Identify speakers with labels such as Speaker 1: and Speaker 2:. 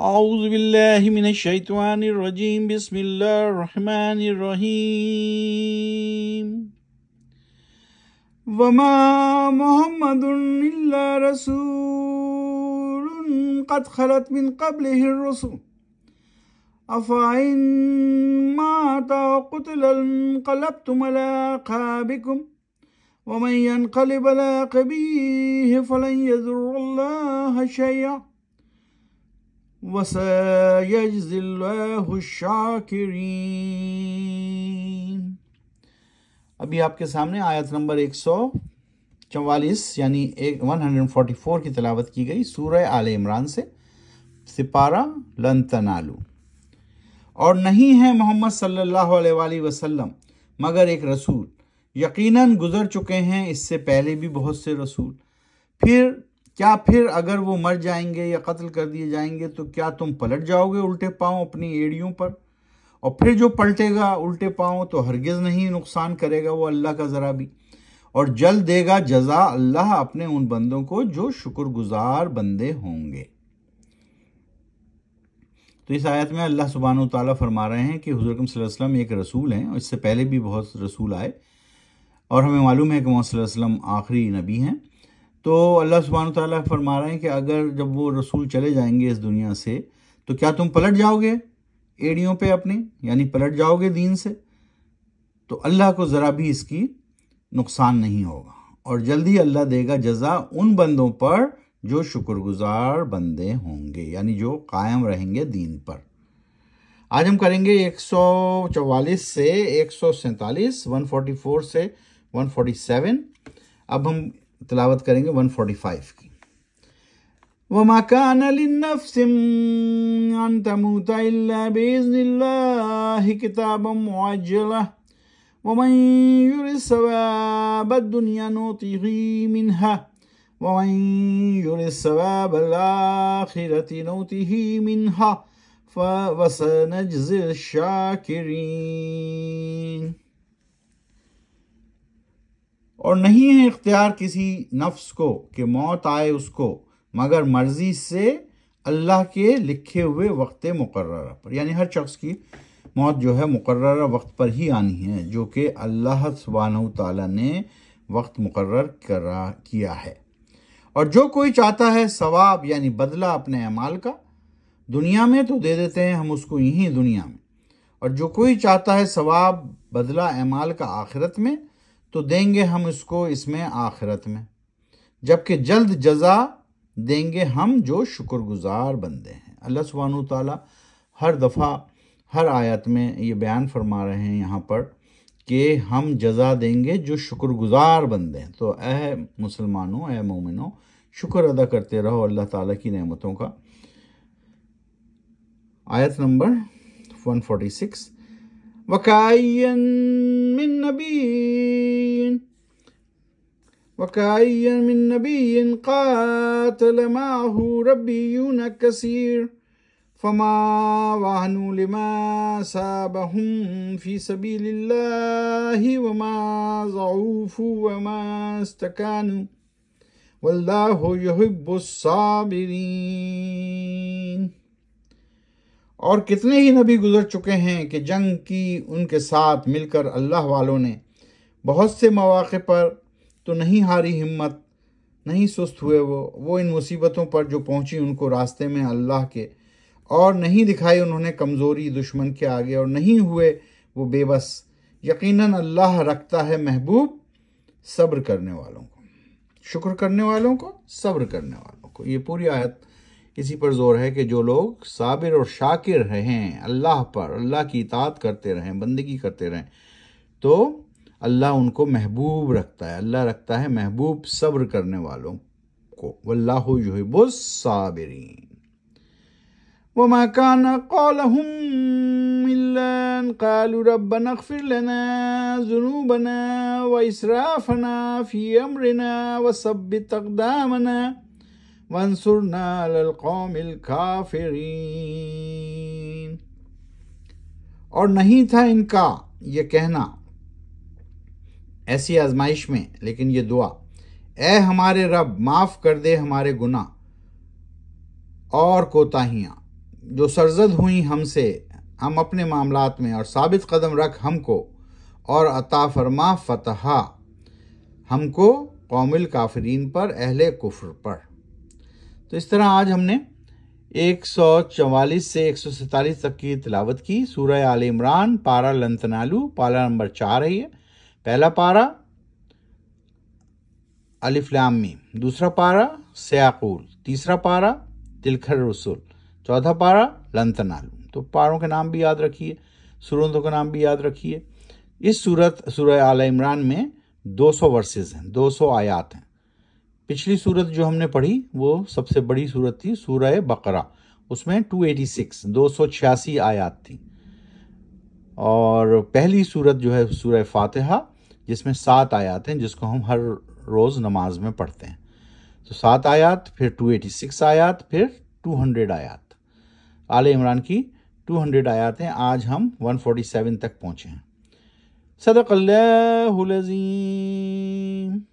Speaker 1: أعوذ بالله من الشيطان الرجيم بسم الله الرحمن الرحيم وما محمد إلا رسول قد خلت من قبله الرسل أفإن مات وقتل انقلبتم على عقابكم ومن ينقلب على عقبيه فلن يضر الله شيئا وسيجزي الله الشاكرين अभी आपके सामने आयत नंबर एक सौ चवालीस यानी एक वन हंड्रेड फोर्टी फोर की तलावत की गई सूर आल इमरान से सिपारा लन तनालू और नहीं है मोहम्मद सल्लल्लाहु अलैहि वसल्लम मगर एक रसूल यकीनन गुज़र चुके हैं इससे पहले भी बहुत से रसूल फिर क्या फिर अगर वो मर जाएंगे या कत्ल कर दिए जाएंगे तो क्या तुम पलट जाओगे उल्टे पाँव अपनी एड़ियों पर और फिर जो पलटेगा उल्टे पाँव तो हरगिज़ नहीं नुकसान करेगा वो अल्लाह का ज़रा भी और जल देगा जजा अल्लाह अपने उन बंदों को जो शुक्रगुजार बंदे होंगे तो इस आयत में अल्लाह सुबहान ताली फरमा रहे हैं कि हजरकम वसल्लम एक रसूल हैं और इससे पहले भी बहुत रसूल आए और हमें मालूम है कि मोहम्मद आखिरी नबी हैं तो अल्लाह सुबहान तला फरमा रहे हैं कि अगर जब वो रसूल चले जाएंगे इस दुनिया से तो क्या तुम पलट जाओगे एड़ियों पे अपनी यानी पलट जाओगे दीन से तो अल्लाह को ज़रा भी इसकी नुकसान नहीं होगा और जल्दी अल्लाह देगा जजा उन बंदों पर जो शुक्रगुजार बंदे होंगे यानी जो कायम रहेंगे दीन पर आज हम करेंगे 144 से एक सौ से 147 अब हम تلاوت کریں گے 145 کی وما كان للنفس أن تموت إلا بإذن الله كتابا معجلة ومن يرد ثواب الدنيا نوته منها ومن يرد ثواب الآخرة نوته منها فوسنجزي الشاكرين और नहीं है इख्तियार किसी नफ्स को कि मौत आए उसको मगर मर्ज़ी से अल्लाह के लिखे हुए वक्त मुकर पर यानी हर शख्स की मौत जो है मुकर वक्त पर ही आनी है जो कि अल्लाह सुबहान ताली ने वक्त मुकर्र करा किया है और जो कोई चाहता है सवाब यानी बदला अपने अमाल का दुनिया में तो दे देते हैं हम उसको यहीं दुनिया में और जो कोई चाहता है सवाब बदला अमाल का आखिरत में तो देंगे हम उसको इसमें आखिरत में जबकि जल्द जजा देंगे हम जो शुक्रगुजार बंदे हैं अल्लाह सुबहान ताली हर दफ़ा हर आयत में ये बयान फरमा रहे हैं यहाँ पर कि हम जजा देंगे जो शुक्रगुजार बंदे हैं तो ए मुसलमानों ए मोमिनों शुक्र अदा करते रहो अल्लाह ताला की नेमतों का आयत नंबर 146 وكأي من نبي وكأي من نبي قاتل معه ربيون كثير فما وهنوا لما سابهم في سبيل الله وما ضعوفوا وما استكانوا والله يحب الصابرين और कितने ही नबी गुजर चुके हैं कि जंग की उनके साथ मिलकर अल्लाह वालों ने बहुत से मौाक़े पर तो नहीं हारी हिम्मत नहीं सुस्त हुए वो वो इन मुसीबतों पर जो पहुंची उनको रास्ते में अल्लाह के और नहीं दिखाई उन्होंने कमज़ोरी दुश्मन के आगे और नहीं हुए वो बेबस यकीनन अल्लाह रखता है महबूब सब्र करने वालों को शुक्र करने वालों को सब्र करने वालों को ये पूरी आयत इसी पर जोर है कि जो लोग साबिर और शाकिर रहें अल्लाह पर अल्लाह की इतात करते रहें बंदगी करते रहें तो अल्लाह उनको महबूब रखता है अल्लाह रखता है महबूब सब्र करने वालों को वल्लाह साबिरीन वमा कान قَالَ قالوا ربنا اغفر لنا ذنوبنا وإسرافنا في أمرنا وثبت أقدامنا वंसुरना ललकौमिल काफिरीन और नहीं था इनका ये कहना ऐसी आजमाइश में लेकिन ये दुआ ए हमारे रब माफ़ कर दे हमारे गुना और कोताहियाँ जो सरजद हुई हमसे हम अपने मामलात में और साबित कदम रख हमको और अता फरमा फतहा हमको कौमिल काफरीन पर अहले कुफर पर तो इस तरह आज हमने 144 से 147 तक की तिलावत की सूर्य आल इमरान पारा लंतनालू पारा नंबर चार है ये पहला पारा अलिफ्लामी दूसरा पारा सयाकूल तीसरा पारा तिलखर रसूल चौथा पारा लंतनालू तो पारों के नाम भी याद रखिए सूरतों का नाम भी याद रखिए इस सूरत सूर्य आल इमरान में 200 वर्सेज़ हैं 200 आयात हैं पिछली सूरत जो हमने पढ़ी वो सबसे बड़ी सूरत थी सूरह बकरा उसमें 286 छियासी आयात थी और पहली सूरत जो है सूर फ़ातहा जिसमें सात आयात हैं जिसको हम हर रोज़ नमाज में पढ़ते हैं तो सात आयात फिर 286 आयात फिर 200 आयात आल इमरान की 200 हैं आज हम 147 तक पहुँचे हैं सदक़ल्लाज़ीम